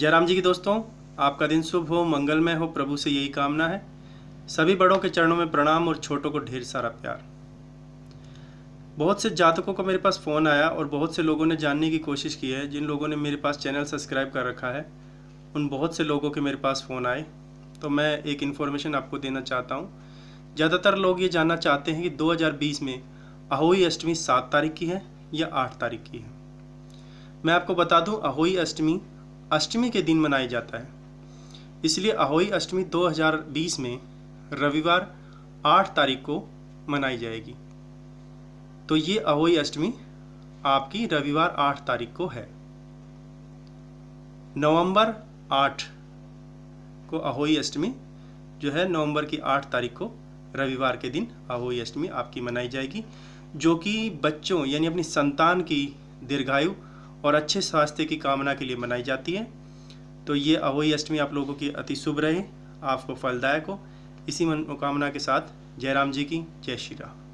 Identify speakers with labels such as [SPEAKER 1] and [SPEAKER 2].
[SPEAKER 1] जयराम जी की दोस्तों आपका दिन शुभ हो मंगलमय हो प्रभु से यही कामना है सभी बड़ों के चरणों में प्रणाम और छोटों को ढेर सारा प्यार बहुत से जातकों का मेरे पास फ़ोन आया और बहुत से लोगों ने जानने की कोशिश की है जिन लोगों ने मेरे पास चैनल सब्सक्राइब कर रखा है उन बहुत से लोगों के मेरे पास फ़ोन आए तो मैं एक इन्फॉर्मेशन आपको देना चाहता हूँ ज़्यादातर लोग ये जानना चाहते हैं कि 2020 में अहोई अष्टमी सात तारीख की है या आठ तारीख की है मैं आपको बता दूं अहोई अष्टमी अष्टमी के दिन मनाया जाता है इसलिए अहोई अष्टमी 2020 में रविवार 8 तारीख को मनाई जाएगी तो ये अहोई अष्टमी आपकी रविवार 8 तारीख को है नवंबर 8 को अहोई अष्टमी जो है नवंबर की 8 तारीख को रविवार के दिन अहोई अष्टमी आपकी मनाई जाएगी जो कि बच्चों यानी अपनी संतान की दीर्घायु और अच्छे स्वास्थ्य की कामना के लिए मनाई जाती है तो ये अहोई अष्टमी आप लोगों की अति शुभ रहे आपको फलदायक हो इसी मनोकामना के साथ जय राम जी की जय श्री राम